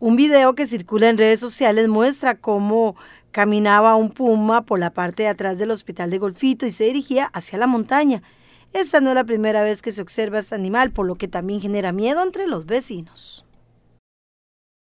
Un video que circula en redes sociales muestra cómo caminaba un puma por la parte de atrás del hospital de Golfito y se dirigía hacia la montaña. Esta no es la primera vez que se observa este animal, por lo que también genera miedo entre los vecinos.